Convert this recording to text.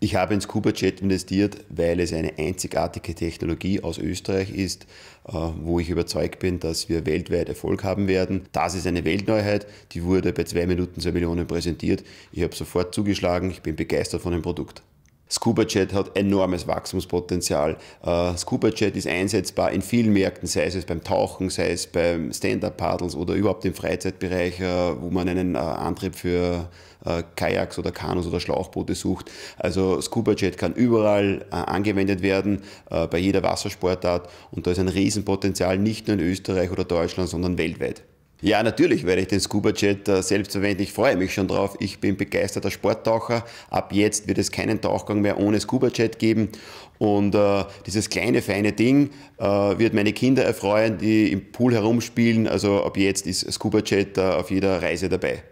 Ich habe ins CubaChat investiert, weil es eine einzigartige Technologie aus Österreich ist, äh, wo ich überzeugt bin, dass wir weltweit Erfolg haben werden. Das ist eine Weltneuheit, die wurde bei zwei Minuten zwei Millionen präsentiert. Ich habe sofort zugeschlagen, ich bin begeistert von dem Produkt. ScubaJet hat enormes Wachstumspotenzial. Uh, äh, ScubaJet ist einsetzbar in vielen Märkten, sei es beim Tauchen, sei es beim Stand-Up-Paddles oder überhaupt im Freizeitbereich, äh, wo man einen äh, Antrieb für Kajaks oder Kanus oder Schlauchboote sucht. Also ScubaJet kann überall angewendet werden, bei jeder Wassersportart und da ist ein Riesenpotenzial, nicht nur in Österreich oder Deutschland, sondern weltweit. Ja, natürlich werde ich den Scuba-Jet äh, selbst verwenden. Ich freue mich schon drauf. Ich bin begeisterter Sporttaucher. Ab jetzt wird es keinen Tauchgang mehr ohne Scuba-Jet geben. Und äh, dieses kleine, feine Ding äh, wird meine Kinder erfreuen, die im Pool herumspielen. Also ab jetzt ist Scuba-Jet äh, auf jeder Reise dabei.